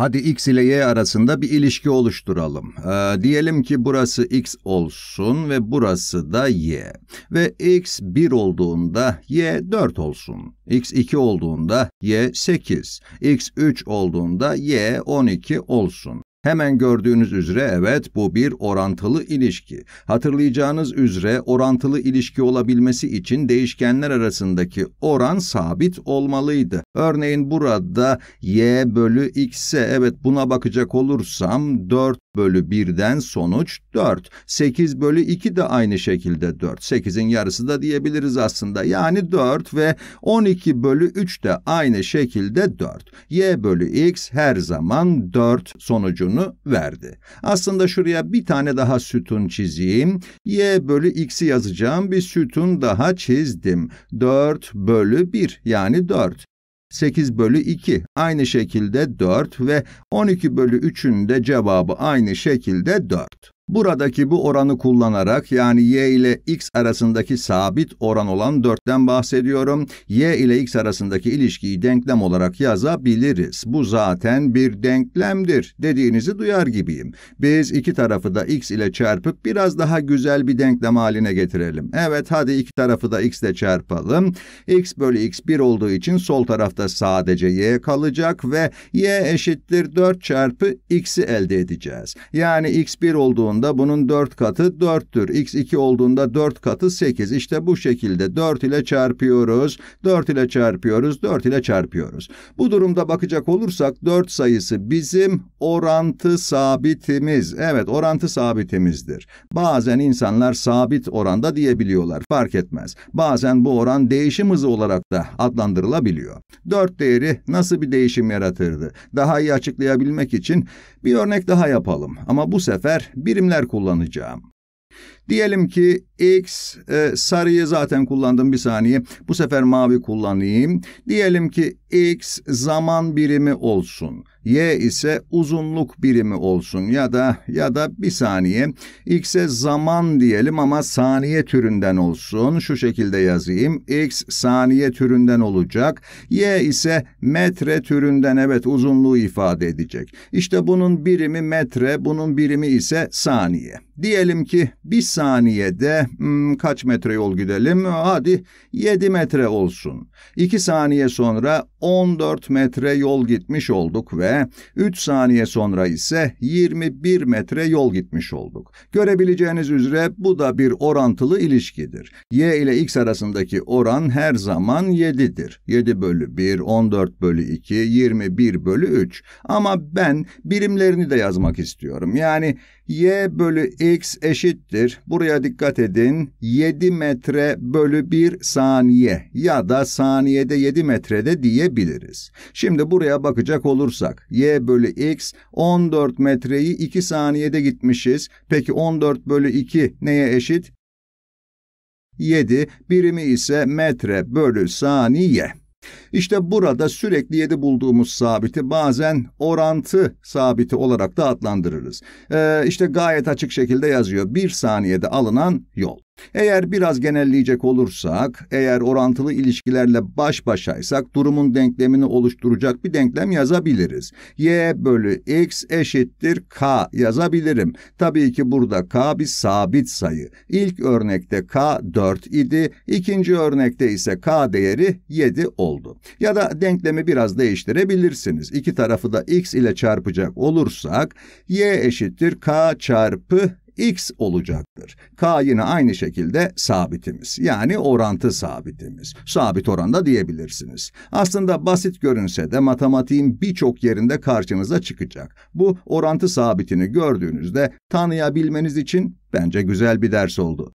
Hadi X ile Y arasında bir ilişki oluşturalım. Ee, diyelim ki burası X olsun ve burası da Y. Ve X 1 olduğunda Y 4 olsun. X 2 olduğunda Y 8. X 3 olduğunda Y 12 olsun. Hemen gördüğünüz üzere evet bu bir orantılı ilişki. Hatırlayacağınız üzere orantılı ilişki olabilmesi için değişkenler arasındaki oran sabit olmalıydı. Örneğin burada y bölü x'e evet buna bakacak olursam 4 bölü 1'den sonuç 4. 8 bölü 2 de aynı şekilde 4. 8'in yarısı da diyebiliriz aslında. Yani 4 ve 12 bölü 3 de aynı şekilde 4. y bölü x her zaman 4 sonucunu verdi. Aslında şuraya bir tane daha sütun çizeyim. y bölü x'i yazacağım bir sütun daha çizdim. 4 bölü 1 yani 4. 8 bölü 2 aynı şekilde 4 ve 12 bölü 3'ün de cevabı aynı şekilde 4. Buradaki bu oranı kullanarak yani y ile x arasındaki sabit oran olan 4'ten bahsediyorum. y ile x arasındaki ilişkiyi denklem olarak yazabiliriz. Bu zaten bir denklemdir dediğinizi duyar gibiyim. Biz iki tarafı da x ile çarpıp biraz daha güzel bir denklem haline getirelim. Evet hadi iki tarafı da x ile çarpalım. x bölü x 1 olduğu için sol tarafta sadece y kalacak ve y eşittir 4 çarpı x'i elde edeceğiz. Yani x 1 olduğunda olduğunda bunun 4 katı 4'tür. X2 olduğunda 4 katı 8. İşte bu şekilde 4 ile çarpıyoruz, 4 ile çarpıyoruz, 4 ile çarpıyoruz. Bu durumda bakacak olursak 4 sayısı bizim orantı sabitimiz. Evet orantı sabitimizdir. Bazen insanlar sabit oranda diyebiliyorlar fark etmez. Bazen bu oran değişim hızı olarak da adlandırılabiliyor. 4 değeri nasıl bir değişim yaratırdı? Daha iyi açıklayabilmek için bir örnek daha yapalım. Ama bu sefer birimler isimler kullanacağım. Diyelim ki X e, sarıyı zaten kullandım bir saniye. Bu sefer mavi kullanayım. Diyelim ki X zaman birimi olsun y ise uzunluk birimi olsun ya da ya da bir saniye, x'e zaman diyelim ama saniye türünden olsun. Şu şekilde yazayım. x saniye türünden olacak. y ise metre türünden evet uzunluğu ifade edecek. İşte bunun birimi metre, bunun birimi ise saniye. Diyelim ki bir saniyede hmm, kaç metre yol gidelim? Hadi 7 metre olsun. 2 saniye sonra 14 metre yol gitmiş olduk ve metre, 3 saniye sonra ise 21 metre yol gitmiş olduk. Görebileceğiniz üzere bu da bir orantılı ilişkidir. Y ile X arasındaki oran her zaman 7'dir. 7 bölü 1, 14 bölü 2, 21 bölü 3. Ama ben birimlerini de yazmak istiyorum. Yani y bölü x eşittir. Buraya dikkat edin. 7 metre bölü 1 saniye ya da saniyede 7 metrede diyebiliriz. Şimdi buraya bakacak olursak y bölü x 14 metreyi 2 saniyede gitmişiz. Peki 14 bölü 2 neye eşit? 7 birimi ise metre bölü saniye. İşte burada sürekli 7 bulduğumuz sabiti bazen orantı sabiti olarak da adlandırırız. Ee, işte gayet açık şekilde yazıyor. Bir saniyede alınan yol. Eğer biraz genelleyecek olursak, eğer orantılı ilişkilerle baş başaysak durumun denklemini oluşturacak bir denklem yazabiliriz. y bölü x eşittir k yazabilirim. Tabii ki burada k bir sabit sayı. İlk örnekte k 4 idi, ikinci örnekte ise k değeri 7 oldu. Ya da denklemi biraz değiştirebilirsiniz. İki tarafı da x ile çarpacak olursak y eşittir k çarpı x olacaktır. K yine aynı şekilde sabitimiz. Yani orantı sabitimiz. Sabit oranda diyebilirsiniz. Aslında basit görünse de matematiğin birçok yerinde karşınıza çıkacak. Bu orantı sabitini gördüğünüzde tanıyabilmeniz için bence güzel bir ders oldu.